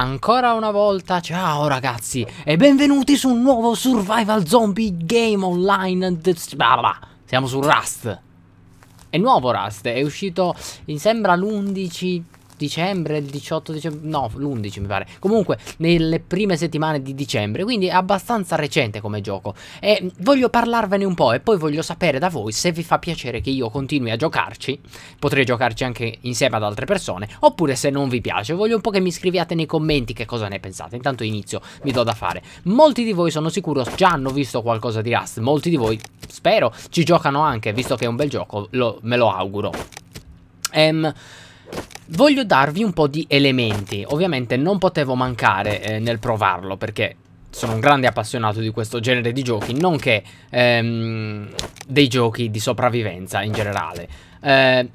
Ancora una volta, ciao ragazzi e benvenuti su un nuovo survival zombie game online blah, Siamo su Rust È nuovo Rust, è uscito, mi sembra l'11 dicembre, il 18 dicembre, no, l'11 mi pare. Comunque, nelle prime settimane di dicembre, quindi è abbastanza recente come gioco. E voglio parlarvene un po' e poi voglio sapere da voi se vi fa piacere che io continui a giocarci. Potrei giocarci anche insieme ad altre persone, oppure se non vi piace, voglio un po' che mi scriviate nei commenti che cosa ne pensate. Intanto inizio, mi do da fare. Molti di voi sono sicuro già hanno visto qualcosa di Rust, molti di voi spero ci giocano anche, visto che è un bel gioco, lo, me lo auguro. Ehm... Um, Voglio darvi un po' di elementi, ovviamente non potevo mancare eh, nel provarlo perché sono un grande appassionato di questo genere di giochi, nonché ehm, dei giochi di sopravvivenza in generale. Eh,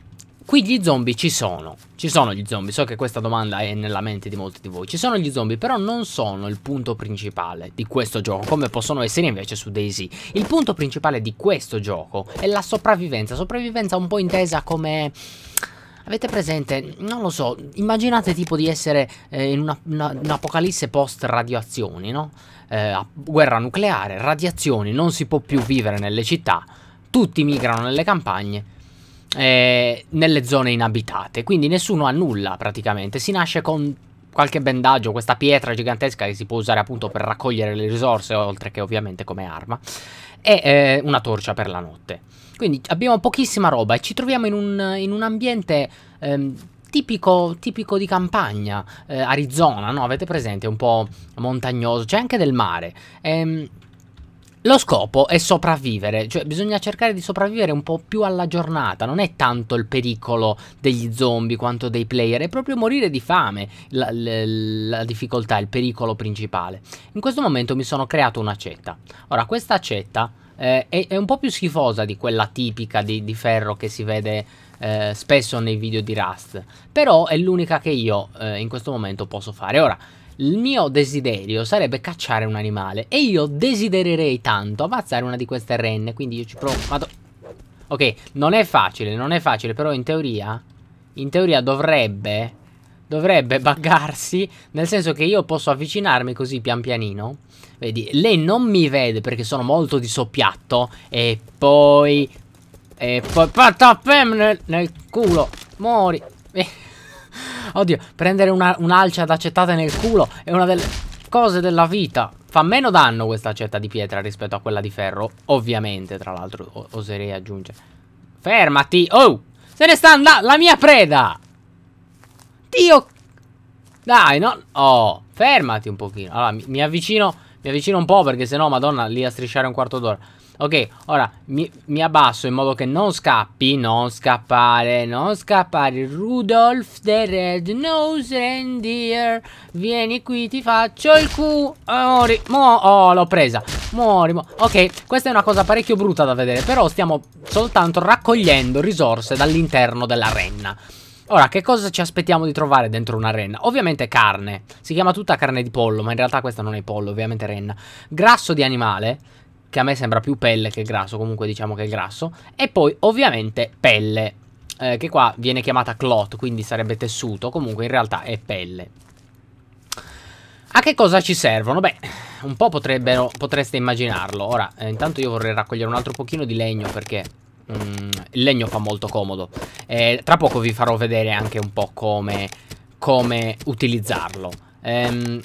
qui gli zombie ci sono, ci sono gli zombie, so che questa domanda è nella mente di molti di voi, ci sono gli zombie però non sono il punto principale di questo gioco come possono essere invece su Daisy. Il punto principale di questo gioco è la sopravvivenza, sopravvivenza un po' intesa come Avete presente, non lo so, immaginate tipo di essere eh, in un'apocalisse post radiazioni, no? Eh, guerra nucleare, radiazioni, non si può più vivere nelle città, tutti migrano nelle campagne, eh, nelle zone inabitate, quindi nessuno ha nulla praticamente, si nasce con qualche bendaggio, questa pietra gigantesca che si può usare appunto per raccogliere le risorse, oltre che ovviamente come arma e eh, una torcia per la notte. Quindi abbiamo pochissima roba e ci troviamo in un, in un ambiente ehm, tipico, tipico, di campagna, eh, Arizona, no? avete presente, un po' montagnoso, c'è anche del mare. Ehm, lo scopo è sopravvivere, cioè bisogna cercare di sopravvivere un po' più alla giornata, non è tanto il pericolo degli zombie quanto dei player, è proprio morire di fame la, la, la difficoltà, il pericolo principale. In questo momento mi sono creato un'accetta. Ora, questa accetta eh, è, è, un po' più schifosa di quella tipica di, di ferro che si vede eh, spesso nei video di Rust, però è l'unica che io eh, in questo momento posso fare. Ora, il mio desiderio sarebbe cacciare un animale E io desidererei tanto ammazzare una di queste renne Quindi io ci provo Vado. Ok, non è facile, non è facile Però in teoria In teoria dovrebbe Dovrebbe buggarsi Nel senso che io posso avvicinarmi così pian pianino Vedi, lei non mi vede perché sono molto di soppiatto E poi E poi Pattapem nel, culo Muori. eh. Oddio, prendere un'alcia d'accettate nel culo è una delle cose della vita. Fa meno danno questa accetta di pietra rispetto a quella di ferro. Ovviamente, tra l'altro, oserei aggiungere. Fermati! Oh! Se ne sta andando la mia preda! Dio! Dai, no! Oh, fermati un pochino. Allora, mi, mi avvicino... Mi avvicino un po' perché sennò, madonna, lì a strisciare un quarto d'ora. Ok, ora mi, mi, abbasso in modo che non scappi. Non scappare, non scappare. Rudolf the Red Nose Reindeer. Vieni qui, ti faccio il cu. Ah, muori. Mo oh, l'ho presa. Muori. Mu ok, questa è una cosa parecchio brutta da vedere. Però stiamo soltanto raccogliendo risorse dall'interno della renna. Ora, che cosa ci aspettiamo di trovare dentro una renna? Ovviamente carne. Si chiama tutta carne di pollo, ma in realtà questa non è pollo, ovviamente renna. Grasso di animale, che a me sembra più pelle che grasso, comunque diciamo che è grasso, e poi ovviamente pelle, eh, che qua viene chiamata clot, quindi sarebbe tessuto, comunque in realtà è pelle. A che cosa ci servono? Beh, un po' potrebbero, potreste immaginarlo. Ora, eh, intanto io vorrei raccogliere un altro pochino di legno perché mm, il legno fa molto comodo. Eh, tra poco vi farò vedere anche un po' come, come utilizzarlo. Ehm,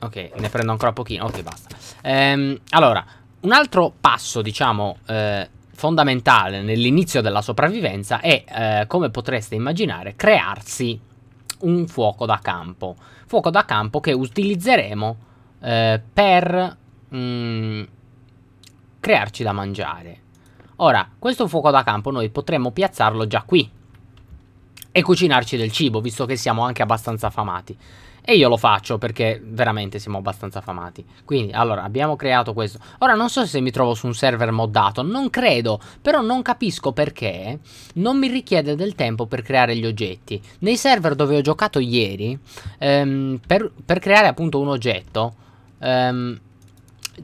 Ok, ne prendo ancora pochino. Ok, basta. Ehm, allora, un altro passo, diciamo, eh, fondamentale nell'inizio della sopravvivenza è, eh, come potreste immaginare, crearsi un fuoco da campo. Fuoco da campo che utilizzeremo eh, per mh, mm, crearci da mangiare. Ora, questo fuoco da campo noi potremmo piazzarlo già qui e cucinarci del cibo, visto che siamo anche abbastanza affamati. E io lo faccio perché veramente siamo abbastanza affamati. Quindi, allora, abbiamo creato questo. Ora, non so se mi trovo su un server moddato, non credo, però non capisco perché non mi richiede del tempo per creare gli oggetti. Nei server dove ho giocato ieri, ehm, per, per, creare appunto un oggetto, ehm,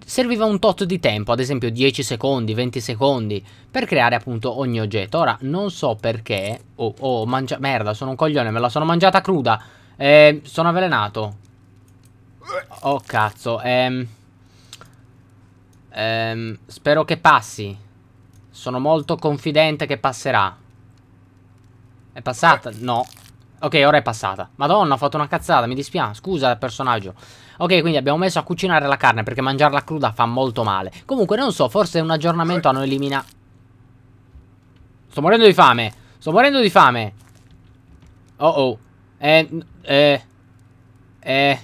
serviva un tot di tempo, ad esempio 10 secondi, 20 secondi, per creare appunto ogni oggetto. Ora, non so perché... Oh, oh, mangia... merda, sono un coglione, me la sono mangiata cruda. Eh, sono avvelenato. Oh, cazzo. Ehm... Ehm, spero che passi. Sono molto confidente che passerà. È passata? No. Ok, ora è passata. Madonna, ho fatto una cazzata, mi dispiace. Scusa, personaggio. Ok, quindi abbiamo messo a cucinare la carne perché mangiarla cruda fa molto male. Comunque, non so, forse un aggiornamento hanno eliminato... Sto morendo di fame. Sto morendo di fame. Oh oh. Eh, eh, eh, eh,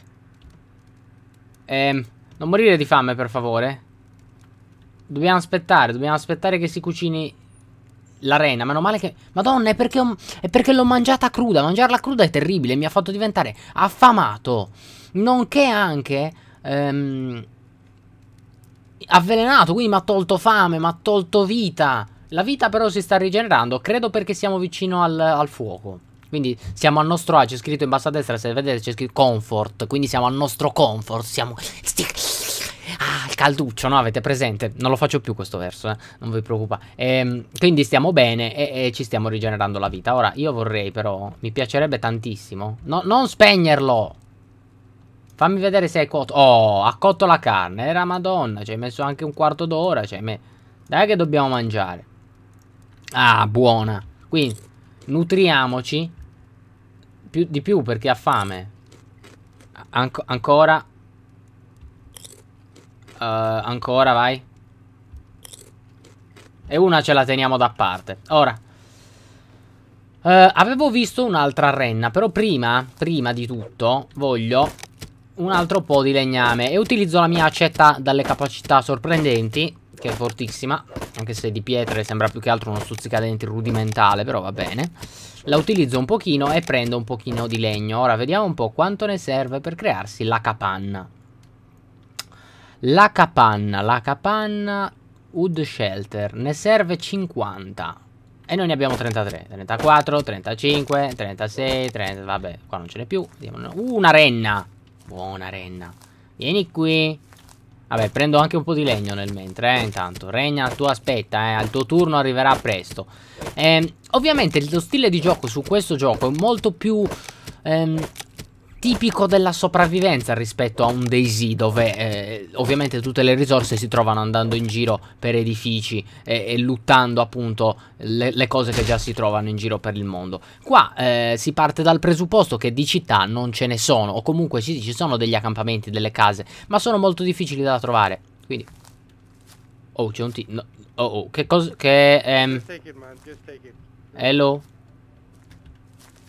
eh, non morire di fame per favore. Dobbiamo aspettare, dobbiamo aspettare che si cucini l'arena. Meno male che... Madonna, è perché, ho... perché l'ho mangiata cruda. Mangiarla cruda è terribile, mi ha fatto diventare affamato. Nonché anche... Ehm, avvelenato, quindi mi ha tolto fame, mi ha tolto vita. La vita però si sta rigenerando, credo perché siamo vicino al, al fuoco. Quindi siamo al nostro agio, scritto in basso a destra, se vedete c'è scritto comfort, quindi siamo al nostro comfort, siamo... Ah, il calduccio, no? Avete presente? Non lo faccio più questo verso, eh? non vi preoccupate. Ehm, quindi stiamo bene e, e, ci stiamo rigenerando la vita. Ora, io vorrei però, mi piacerebbe tantissimo, no, non spegnerlo! Fammi vedere se è cotto. Oh, ha cotto la carne, era madonna, ci hai messo anche un quarto d'ora, cioè me... Dai che dobbiamo mangiare. Ah, buona. Quindi, nutriamoci più, di più perché ha fame. Anc ancora. Uh, ancora, vai. E una ce la teniamo da parte. Ora. Uh, avevo visto un'altra renna, però prima, prima di tutto, voglio un altro po' di legname. E utilizzo la mia accetta dalle capacità sorprendenti, che è fortissima. Anche se di pietra sembra più che altro uno stuzzicadenti rudimentale Però va bene La utilizzo un pochino e prendo un pochino di legno Ora vediamo un po' quanto ne serve per crearsi la capanna La capanna, la capanna Wood Shelter Ne serve 50 e noi ne abbiamo 33, 34, 35, 36, 30, vabbè, qua non ce n'è più. Una renna. Buona renna. Vieni qui. Vabbè, prendo anche un po' di legno nel mentre, eh, intanto. Regna, tu aspetta, eh, al tuo turno arriverà presto. Eh, ovviamente lo stile di gioco su questo gioco è molto più... Ehm, tipico della sopravvivenza rispetto a un Daisy dove eh, ovviamente tutte le risorse si trovano andando in giro per edifici e, e luttando appunto le, le, cose che già si trovano in giro per il mondo. Qua eh, si parte dal presupposto che di città non ce ne sono o comunque sì, ci sono degli accampamenti, delle case, ma sono molto difficili da trovare. Quindi... Oh, c'è un T... No. Oh, oh, che cosa... Che... Ehm... Hello?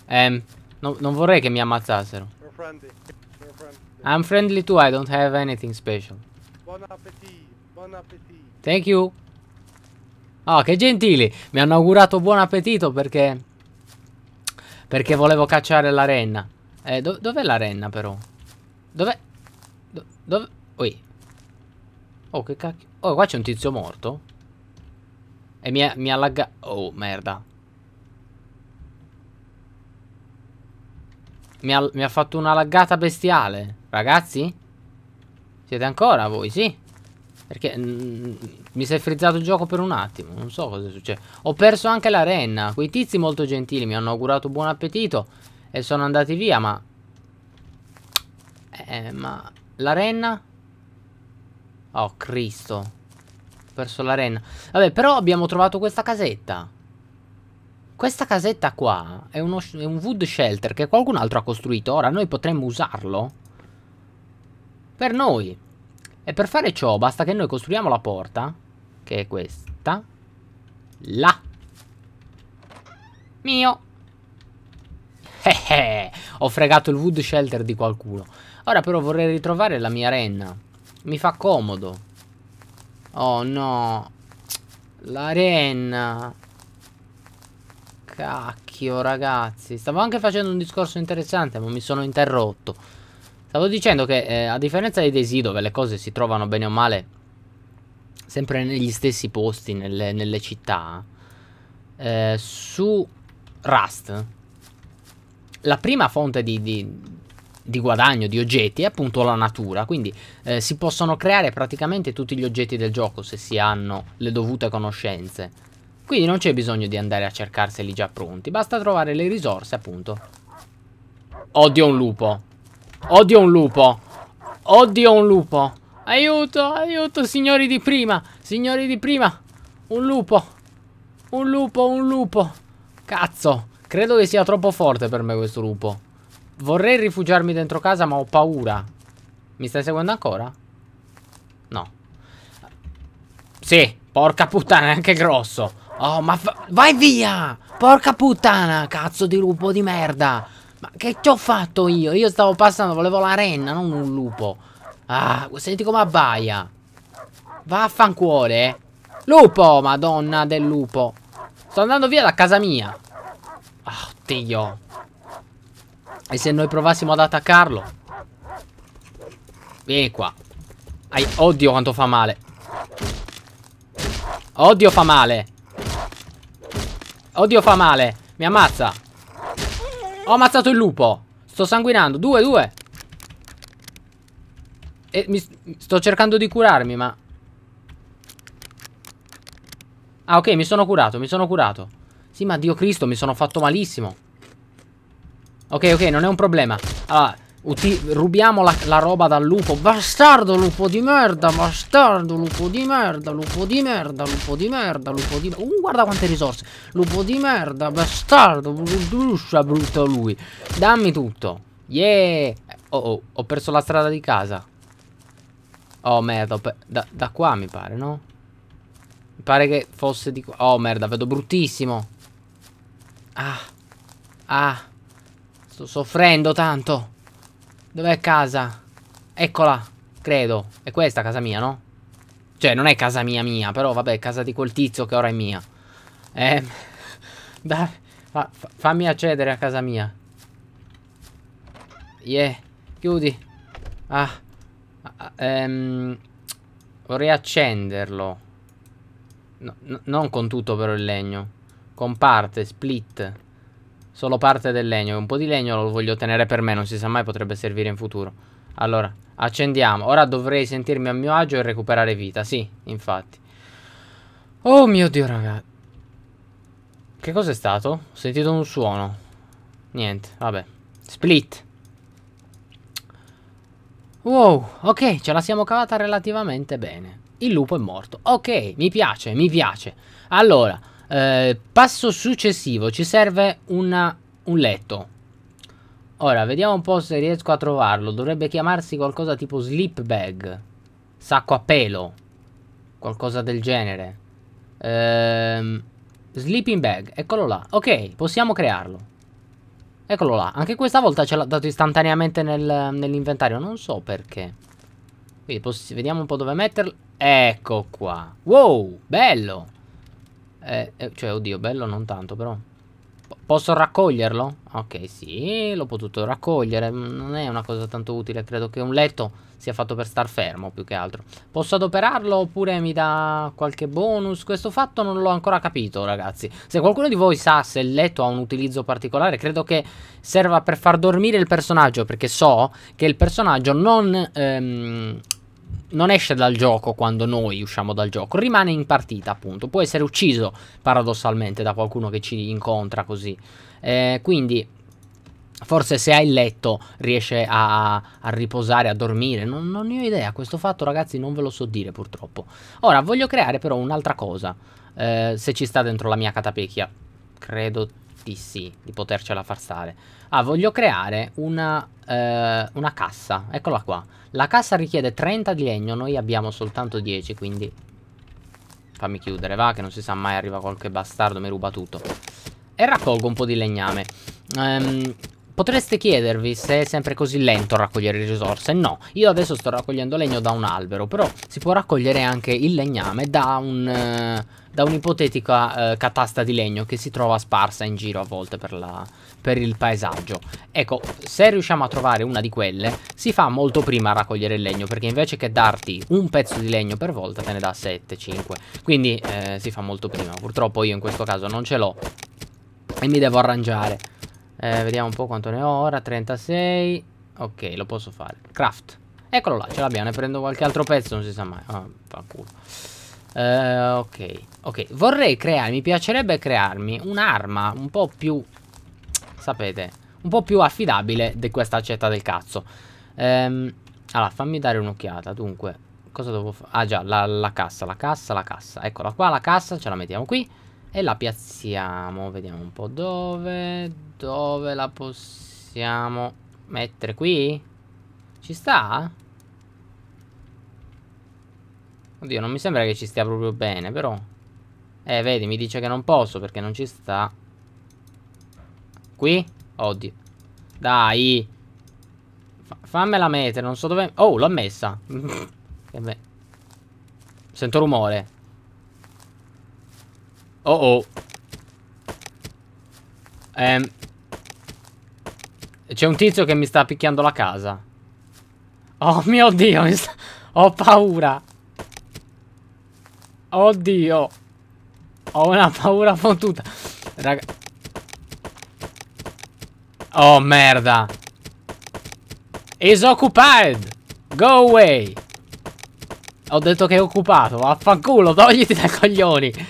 Ehm... No, non vorrei che mi ammazzassero friendly. You're friendly. I'm friendly too, I don't have anything special. Buon appetito, buon appetito. Thank you. Oh, che gentili! Mi hanno augurato buon appetito perché... Perché volevo cacciare la renna. Eh, do dov'è la renna però? Dov'è? Do dove... Oi. Oh, che cacchio. Oh, qua c'è un tizio morto. E mi ha, mi ha laggato... Oh, merda. Mi ha, mi ha fatto una laggata bestiale. Ragazzi? Siete ancora voi? Sì. Perché mm, mi si è frizzato il gioco per un attimo. Non so cosa succede. Ho perso anche la Quei tizi molto gentili mi hanno augurato buon appetito. E sono andati via, ma... Eh, ma... La Oh, Cristo. Ho perso la Vabbè, però abbiamo trovato questa casetta. Questa casetta qua è, uno, è un wood shelter che qualcun altro ha costruito. Ora noi potremmo usarlo. Per noi. E per fare ciò basta che noi costruiamo la porta. Che è questa. Là. Mio. Eh, eh, ho fregato il wood shelter di qualcuno. Ora però vorrei ritrovare la mia renna. Mi fa comodo. Oh no. La renna. Cacchio ragazzi Stavo anche facendo un discorso interessante ma mi sono interrotto Stavo dicendo che eh, a differenza dei Desi dove le cose si trovano bene o male Sempre negli stessi posti, nelle, nelle città eh, Su Rust La prima fonte di, di, di, guadagno di oggetti è appunto la natura Quindi eh, si possono creare praticamente tutti gli oggetti del gioco se si hanno le dovute conoscenze quindi non c'è bisogno di andare a cercarseli già pronti, basta trovare le risorse appunto. Odio un lupo. Odio un lupo. Oddio un lupo. Aiuto, aiuto, signori di prima. Signori di prima. Un lupo. Un lupo, un lupo. Cazzo. Credo che sia troppo forte per me questo lupo. Vorrei rifugiarmi dentro casa, ma ho paura. Mi stai seguendo ancora? No. Sì, porca puttana, è anche grosso. Oh, ma vai via! Porca puttana, cazzo di lupo di merda! Ma che ci ho fatto io? Io stavo passando, volevo la renna, non un lupo. Ah, senti come abbaia. Vaffancuore. Eh. Lupo, madonna del lupo. Sto andando via da casa mia. Oh, ah, Dio. E se noi provassimo ad attaccarlo? Vieni qua. Ai, oddio quanto fa male. Oddio fa male. Oddio fa male Mi ammazza Ho ammazzato il lupo Sto sanguinando Due, due E mi sto cercando di curarmi ma Ah ok mi sono curato Mi sono curato Sì ma Dio Cristo mi sono fatto malissimo Ok ok non è un problema Allora ah, Uti rubiamo la, la, roba dal lupo. Bastardo lupo di merda, bastardo lupo di merda, lupo di merda, lupo di merda, lupo di merda. Uh, guarda quante risorse. Lupo di merda, bastardo, bruscia brutto lui. Dammi tutto. Yeah. Oh, oh, ho perso la strada di casa. Oh, merda, da, da qua mi pare, no? Mi pare che fosse di qua. Oh, merda, vedo bruttissimo. Ah. Ah. Sto soffrendo tanto. Dov'è casa? Eccola, credo. È questa casa mia, no? Cioè, non è casa mia mia, però vabbè, è casa di quel tizio che ora è mia. Eh, dai, fa, fammi accedere a casa mia. Yeah, chiudi. Ah, ah, ah ehm, vorrei accenderlo. no, non con tutto però il legno. Con parte, split. Solo parte del legno. Un po' di legno lo voglio tenere per me. Non si sa mai, potrebbe servire in futuro. Allora, accendiamo. Ora dovrei sentirmi a mio agio e recuperare vita. Sì, infatti. Oh mio Dio, raga. Che cos'è stato? Ho sentito un suono. Niente, vabbè. Split. Wow, ok, ce la siamo cavata relativamente bene. Il lupo è morto. Ok, mi piace, mi piace. Allora... Eh, passo successivo, ci serve una, un letto. Ora, vediamo un po' se riesco a trovarlo. Dovrebbe chiamarsi qualcosa tipo sleep bag. Sacco a pelo. Qualcosa del genere. Ehm, sleeping bag, eccolo là. Ok, possiamo crearlo. Eccolo là. Anche questa volta ce l'ha dato istantaneamente nel, nell'inventario. Non so perché. Quindi vediamo un po' dove metterlo. Ecco qua. Wow, bello. Eh, eh, cioè, oddio, bello non tanto, però. P posso raccoglierlo? Ok, sì, l'ho potuto raccogliere. Mm, non è una cosa tanto utile. Credo che un letto sia fatto per star fermo, più che altro. Posso adoperarlo oppure mi dà qualche bonus? Questo fatto non l'ho ancora capito, ragazzi. Se qualcuno di voi sa se il letto ha un utilizzo particolare, credo che serva per far dormire il personaggio, perché so che il personaggio non... Ehm, non esce dal gioco quando noi usciamo dal gioco, rimane in partita appunto, può essere ucciso paradossalmente da qualcuno che ci incontra così. Eh, quindi forse se ha il letto riesce a, a riposare, a dormire, non, non, ne ho idea, questo fatto ragazzi non ve lo so dire purtroppo. Ora voglio creare però un'altra cosa, eh, se ci sta dentro la mia catapecchia, credo sì sì di potercela far stare Ah voglio creare una, eh, una cassa Eccola qua La cassa richiede 30 di legno Noi abbiamo soltanto 10 quindi Fammi chiudere va che non si sa mai arriva qualche bastardo Mi ruba tutto E raccolgo un po' di legname ehm, Potreste chiedervi se è sempre così lento raccogliere risorse. No, io adesso sto raccogliendo legno da un albero, però si può raccogliere anche il legname da un... Uh, da un'ipotetica eh, catasta di legno che si trova sparsa in giro a volte per, la, per, il paesaggio. Ecco, se riusciamo a trovare una di quelle, si fa molto prima a raccogliere il legno, perché invece che darti un pezzo di legno per volta, te ne dà 7, 5. Quindi eh, si fa molto prima. Purtroppo io in questo caso non ce l'ho e mi devo arrangiare. Eh, vediamo un po' quanto ne ho ora. 36. Ok, lo posso fare. Craft. Eccolo là, ce l'abbiamo. Ne prendo qualche altro pezzo, non si sa mai. Ah, fa culo. Eh, ok, ok. Vorrei crearmi, mi piacerebbe crearmi un'arma un po' più... Sapete, un po' più affidabile di questa accetta del cazzo. Ehm, allora, fammi dare un'occhiata. Dunque, cosa devo fare? Ah già, la, la cassa, la cassa, la cassa. Eccola qua, la cassa, ce la mettiamo qui. E la piazziamo, vediamo un po' dove, dove la possiamo mettere qui? Ci sta? Oddio, non mi sembra che ci stia proprio bene, però. Eh, vedi, mi dice che non posso perché non ci sta. Qui? Oddio. Dai. F fammela mettere, non so dove... Oh, l'ho messa. Sento rumore. Oh oh Ehm... C'è un tizio che mi sta picchiando la casa. Oh mio Dio, mi sta... ho paura. Oddio. Ho una paura fottuta. Raga... Oh merda. Is occupied. Go away. Ho detto che è occupato. Vaffanculo, togliti dai coglioni.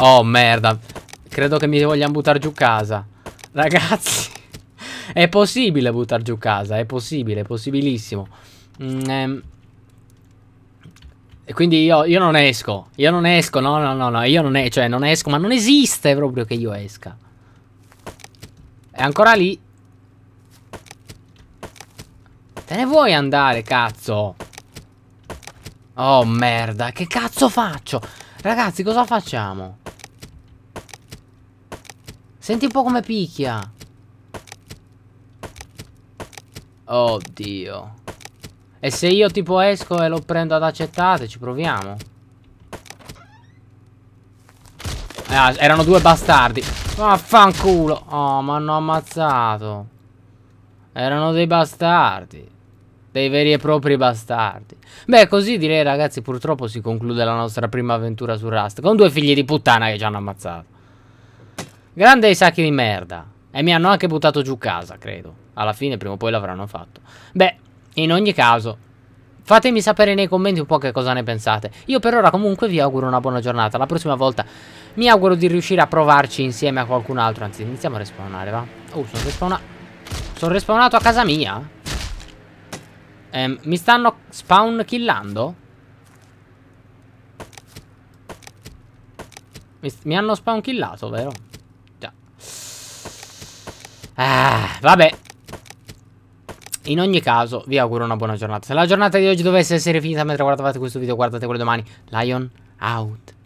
Oh merda Credo che mi vogliano buttare giù casa Ragazzi È possibile buttare giù casa È possibile, è possibilissimo mm, ehm. E quindi io, io, non esco Io non esco, no no no no Io non, è, cioè, non esco, ma non esiste proprio che io esca È ancora lì Te ne vuoi andare, cazzo? Oh merda, che cazzo faccio? Ragazzi, cosa facciamo? Senti un po' come picchia. Oddio. E se io tipo esco e lo prendo ad accettate, ci proviamo. Ah, erano due bastardi. Vaffanculo. Oh, mi hanno ammazzato. Erano dei bastardi. Dei veri e propri bastardi. Beh, così direi ragazzi, purtroppo si conclude la nostra prima avventura su Rust. Con due figli di puttana che ci hanno ammazzato. Grande i sacchi di merda. E mi hanno anche buttato giù casa, credo. Alla fine, prima o poi l'avranno fatto. Beh, in ogni caso, Fatemi sapere nei commenti un po' che cosa ne pensate. Io per ora comunque vi auguro una buona giornata. La prossima volta mi auguro di riuscire a provarci insieme a qualcun altro. Anzi, iniziamo a respawnare, va? Oh, sono respawnato. Sono respawnato a casa mia? Ehm, mi stanno spawn killando? Mi, mi hanno spawn killato, vero? Ah, vabbè. In ogni caso, vi auguro una buona giornata. Se la giornata di oggi dovesse essere finita mentre guardavate questo video, guardate quello domani. Lion out.